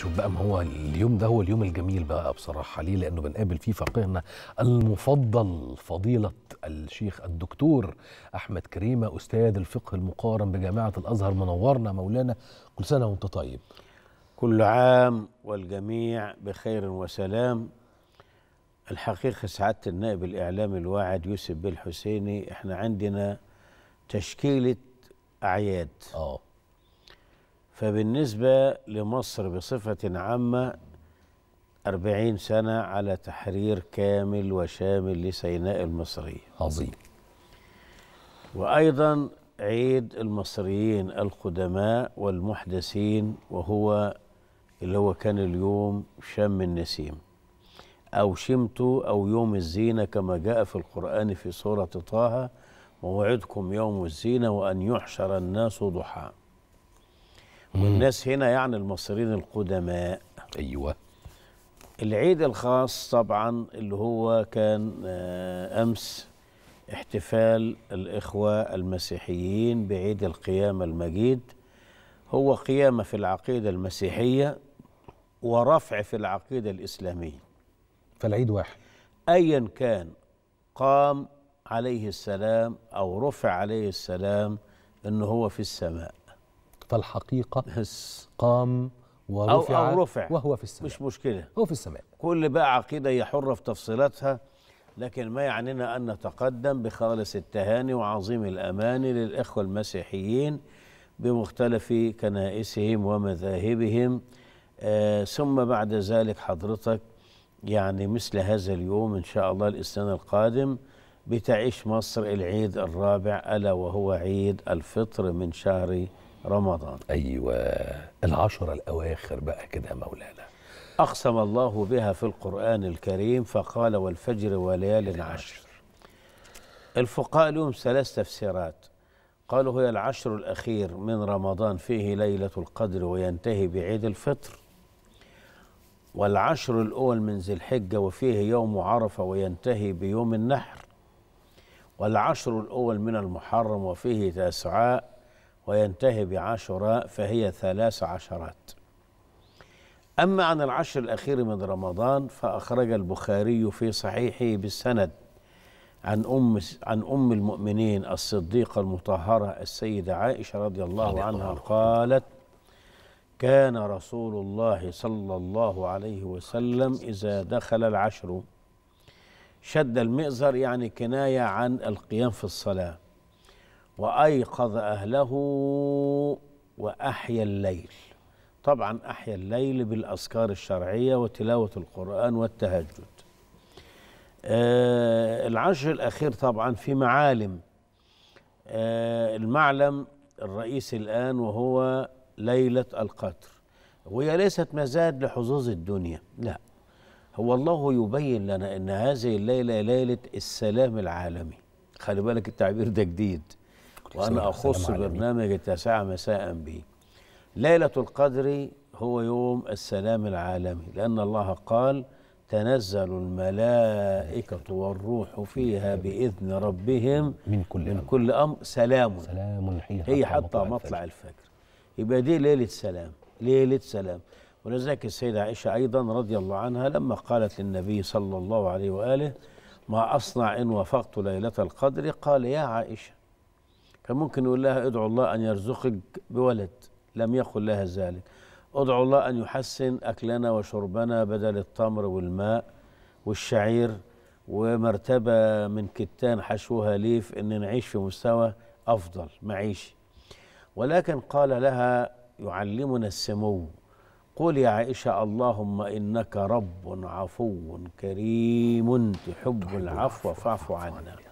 شوف بقى ما هو اليوم ده هو اليوم الجميل بقى بصراحه ليه؟ لانه بنقابل فيه فقيهنا المفضل فضيله الشيخ الدكتور احمد كريمه استاذ الفقه المقارن بجامعه الازهر منورنا مولانا كل سنه وانت طيب. كل عام والجميع بخير وسلام. الحقيقه سعاده النائب الاعلامي الواعد يوسف بالحسيني احنا عندنا تشكيله اعياد. اه فبالنسبة لمصر بصفة عامة أربعين سنة على تحرير كامل وشامل لسيناء المصرية عظيم وأيضا عيد المصريين القدماء والمحدثين وهو اللي هو كان اليوم شم النسيم أو شمت أو يوم الزينة كما جاء في القرآن في سورة طه موعدكم يوم الزينة وأن يحشر الناس ضحى والناس هنا يعني المصريين القدماء ايوه العيد الخاص طبعا اللي هو كان آه، امس احتفال الاخوه المسيحيين بعيد القيامه المجيد هو قيامه في العقيده المسيحيه ورفع في العقيده الاسلاميه فالعيد واحد ايا كان قام عليه السلام او رفع عليه السلام انه هو في السماء فالحقيقة بس. قام ورفع أو, أو رفع وهو في السماء مش مشكلة هو في السماء كل بقى عقيدة هي حرة في تفصيلاتها لكن ما يعنينا أن نتقدم بخالص التهاني وعظيم الأمان للإخوة المسيحيين بمختلف كنائسهم ومذاهبهم آه ثم بعد ذلك حضرتك يعني مثل هذا اليوم إن شاء الله الإسلام القادم بتعيش مصر العيد الرابع ألا وهو عيد الفطر من شهر رمضان أيوة العشرة الأواخر بقى كده مولانا أقسم الله بها في القرآن الكريم فقال والفجر وليال عشر الفقهاء لهم ثلاث تفسيرات قالوا هي العشر الأخير من رمضان فيه ليلة القدر وينتهي بعيد الفطر والعشر الأول من ذي الحجة وفيه يوم عرفة وينتهي بيوم النحر والعشر الأول من المحرم وفيه تسعاء وينتهي بعاشوراء فهي ثلاث عشرات أما عن العشر الأخير من رمضان فأخرج البخاري في صحيحه بالسند عن أم عن أم المؤمنين الصديقة المطهرة السيدة عائشة رضي الله عنها قالت كان رسول الله صلى الله عليه وسلم إذا دخل العشر شد المئزر يعني كناية عن القيام في الصلاة وايقظ اهله واحيا الليل طبعا احيا الليل بالاذكار الشرعيه وتلاوه القران والتهجد آه العشر الاخير طبعا في معالم آه المعلم الرئيسي الان وهو ليله القدر وهي ليست مزاد لحظوظ الدنيا لا هو الله يبين لنا ان هذه الليله ليله السلام العالمي خلي بالك التعبير ده جديد وأنا أخص برنامج التاسعة مساء به ليلة القدر هو يوم السلام العالمي لأن الله قال تنزل الملائكة والروح فيها بإذن ربهم من كل من كل أمر سلام سلام هي حتى مطلع الفجر يبقى دي ليلة سلام ليلة سلام ولذلك السيدة عائشة أيضا رضي الله عنها لما قالت للنبي صلى الله عليه وآله ما أصنع إن وافقت ليلة القدر قال يا عائشة كان ممكن يقول لها ادعو الله أن يرزقك بولد لم يقل لها ذلك ادعو الله أن يحسن أكلنا وشربنا بدل التمر والماء والشعير ومرتبة من كتان حشوها ليف أن نعيش في مستوى أفضل معيشي ولكن قال لها يعلمنا السمو قل يا عائشة اللهم إنك رب عفو كريم تحب العفو فاعف عنا